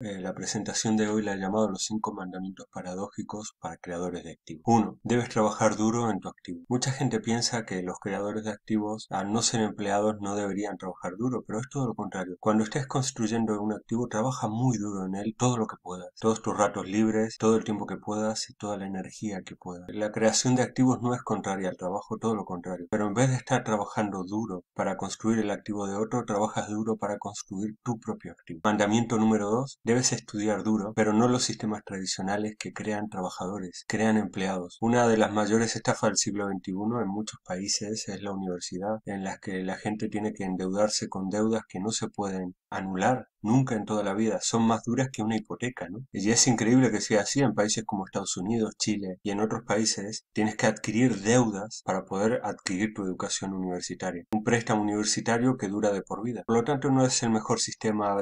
Eh, la presentación de hoy la he llamado los cinco mandamientos paradójicos para creadores de activos. 1. Debes trabajar duro en tu activo. Mucha gente piensa que los creadores de activos, al no ser empleados, no deberían trabajar duro, pero es todo lo contrario. Cuando estés construyendo un activo, trabaja muy duro en él todo lo que puedas. Todos tus ratos libres, todo el tiempo que puedas y toda la energía que puedas. La creación de activos no es contraria al trabajo, todo lo contrario. Pero en vez de estar trabajando duro para construir el activo de otro, trabajas duro para construir tu propio activo. Mandamiento número 2 Debes estudiar duro, pero no los sistemas tradicionales que crean trabajadores, crean empleados. Una de las mayores estafas del siglo XXI en muchos países es la universidad, en las que la gente tiene que endeudarse con deudas que no se pueden anular nunca en toda la vida, son más duras que una hipoteca, ¿no? Y es increíble que sea así en países como Estados Unidos, Chile y en otros países, tienes que adquirir deudas para poder adquirir tu educación universitaria, un préstamo universitario que dura de por vida. Por lo tanto, no es el mejor sistema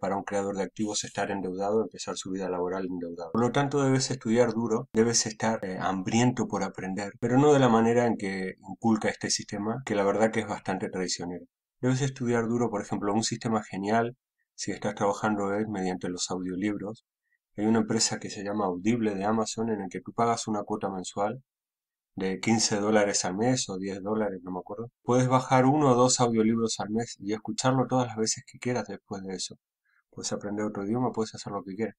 para un creador de activos estar endeudado, empezar su vida laboral endeudado. Por lo tanto, debes estudiar duro, debes estar eh, hambriento por aprender, pero no de la manera en que inculca este sistema, que la verdad que es bastante traicionero. Debes estudiar duro, por ejemplo, un sistema genial, si estás trabajando es mediante los audiolibros. Hay una empresa que se llama Audible de Amazon en la que tú pagas una cuota mensual de 15 dólares al mes o 10 dólares, no me acuerdo. Puedes bajar uno o dos audiolibros al mes y escucharlo todas las veces que quieras después de eso puedes aprender otro idioma, puedes hacer lo que quieras.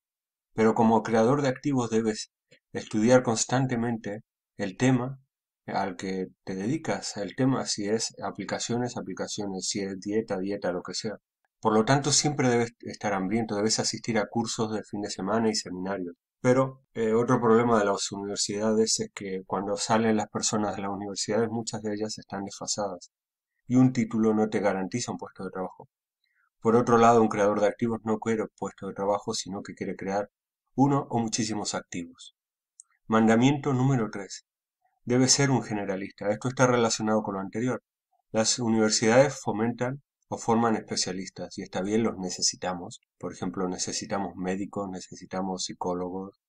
Pero como creador de activos debes estudiar constantemente el tema al que te dedicas, el tema si es aplicaciones, aplicaciones, si es dieta, dieta, lo que sea. Por lo tanto, siempre debes estar hambriento, debes asistir a cursos de fin de semana y seminarios. Pero eh, otro problema de las universidades es que cuando salen las personas de las universidades, muchas de ellas están desfasadas y un título no te garantiza un puesto de trabajo. Por otro lado, un creador de activos no quiere puesto de trabajo, sino que quiere crear uno o muchísimos activos. Mandamiento número 3. Debe ser un generalista. Esto está relacionado con lo anterior. Las universidades fomentan o forman especialistas y está bien, los necesitamos. Por ejemplo, necesitamos médicos, necesitamos psicólogos,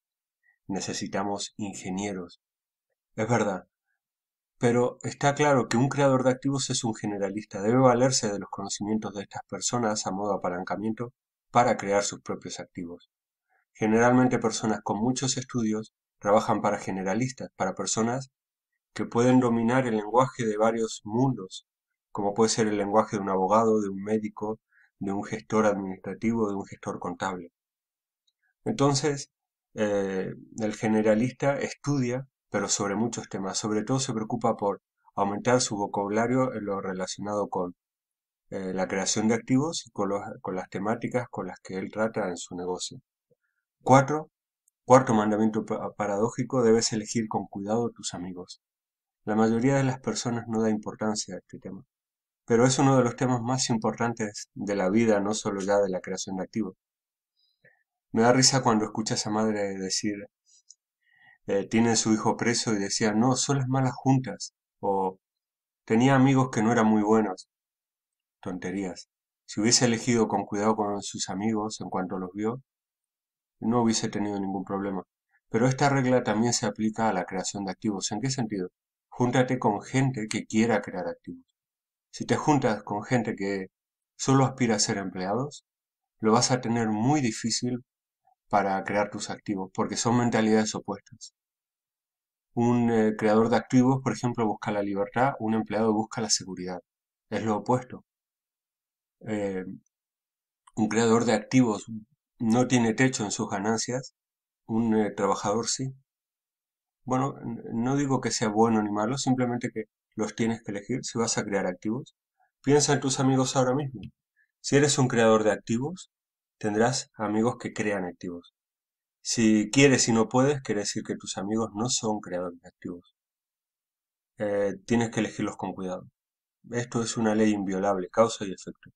necesitamos ingenieros. Es verdad, pero está claro que un creador de activos es un generalista, debe valerse de los conocimientos de estas personas a modo de apalancamiento para crear sus propios activos. Generalmente personas con muchos estudios trabajan para generalistas, para personas que pueden dominar el lenguaje de varios mundos, como puede ser el lenguaje de un abogado, de un médico, de un gestor administrativo, de un gestor contable. Entonces, eh, el generalista estudia pero sobre muchos temas. Sobre todo se preocupa por aumentar su vocabulario en lo relacionado con eh, la creación de activos y con, las temáticas con las que él trata en su negocio. Cuatro, cuarto mandamiento paradójico, debes elegir con cuidado tus amigos. La mayoría de las personas no da importancia a este tema, pero es uno de los temas más importantes de la vida, no solo ya de la creación de activos. Me da risa cuando escuchas a madre decir, eh, tiene su hijo preso y decía no, son las malas juntas, o tenía amigos que no eran muy buenos. Tonterías. Si hubiese elegido con cuidado con sus amigos en cuanto los vio, no hubiese tenido ningún problema. Pero esta regla también se aplica a la creación de activos. ¿En qué sentido? Júntate con gente que quiera crear activos. Si te juntas con gente que solo aspira a ser empleados, lo vas a tener muy difícil para crear tus activos, porque son mentalidades opuestas. Un eh, creador de activos, por ejemplo, busca la libertad, un empleado busca la seguridad. Es lo opuesto. Eh, un creador de activos no tiene techo en sus ganancias, un eh, trabajador sí. Bueno, no digo que sea bueno ni malo, simplemente que los tienes que elegir si vas a crear activos. Piensa en tus amigos ahora mismo. Si eres un creador de activos, tendrás amigos que crean activos. Si quieres y no puedes, quiere decir que tus amigos no son creadores activos. Eh, tienes que elegirlos con cuidado. Esto es una ley inviolable, causa y efecto.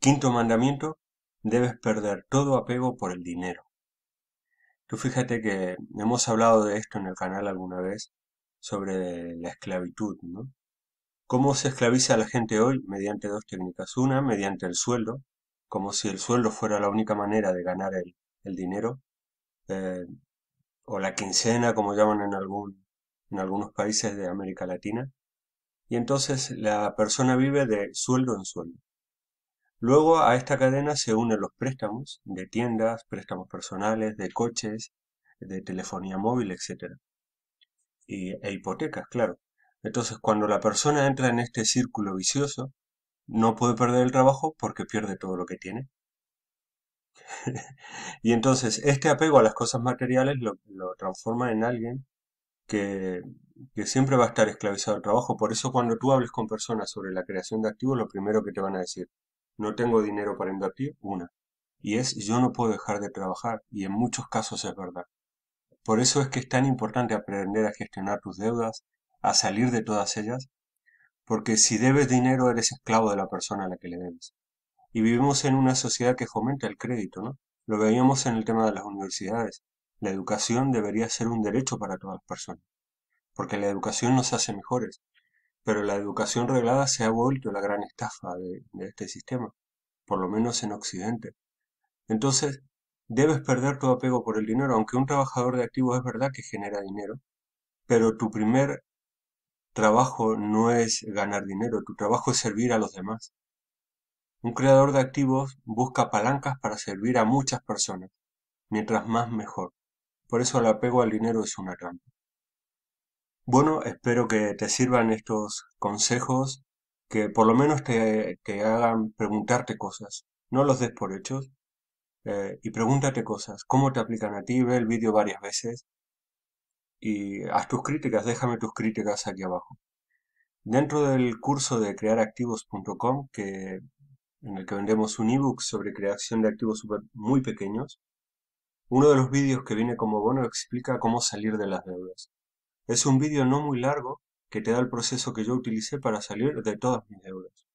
Quinto mandamiento, debes perder todo apego por el dinero. Tú fíjate que hemos hablado de esto en el canal alguna vez, sobre la esclavitud, ¿no? ¿Cómo se esclaviza a la gente hoy? Mediante dos técnicas. Una, mediante el sueldo, como si el sueldo fuera la única manera de ganar el dinero. Eh, o la quincena, como llaman en, algún, en algunos países de América Latina. Y entonces la persona vive de sueldo en sueldo. Luego a esta cadena se unen los préstamos de tiendas, préstamos personales, de coches, de telefonía móvil, etc. Y, e hipotecas, claro. Entonces cuando la persona entra en este círculo vicioso, no puede perder el trabajo porque pierde todo lo que tiene. y entonces este apego a las cosas materiales lo, transforma en alguien que, que, siempre va a estar esclavizado al trabajo. Por eso cuando tú hables con personas sobre la creación de activos, lo primero que te van a decir, no tengo dinero para invertir, una. Y es, yo no puedo dejar de trabajar. Y en muchos casos es verdad. Por eso es que es tan importante aprender a gestionar tus deudas, a salir de todas ellas, porque si debes dinero eres esclavo de la persona a la que le debes. Y vivimos en una sociedad que fomenta el crédito, ¿no? Lo veíamos en el tema de las universidades. La educación debería ser un derecho para todas las personas, porque la educación nos hace mejores. Pero la educación reglada se ha vuelto la gran estafa de, de este sistema, por lo menos en Occidente. Entonces, debes perder tu apego por el dinero, aunque un trabajador de activos es verdad que genera dinero, pero tu primer trabajo no es ganar dinero, tu trabajo es servir a los demás. Un creador de activos busca palancas para servir a muchas personas. Mientras más mejor. Por eso el apego al dinero es una trampa. Bueno, espero que te sirvan estos consejos, que por lo menos te, hagan preguntarte cosas. No los des por hechos. Eh, y pregúntate cosas. ¿Cómo te aplican a ti? Ve el vídeo varias veces. Y haz tus críticas, déjame tus críticas aquí abajo. Dentro del curso de crearactivos.com que en el que vendemos un ebook sobre creación de activos muy pequeños, uno de los vídeos que viene como bono explica cómo salir de las deudas. Es un vídeo no muy largo que te da el proceso que yo utilicé para salir de todas mis deudas.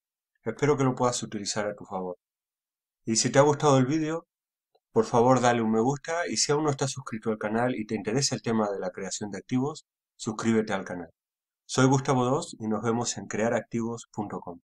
Espero que lo puedas utilizar a tu favor. Y si te ha gustado el vídeo, por favor dale un me gusta y si aún no estás suscrito al canal y te interesa el tema de la creación de activos, suscríbete al canal. Soy Gustavo Dos y nos vemos en crearactivos.com.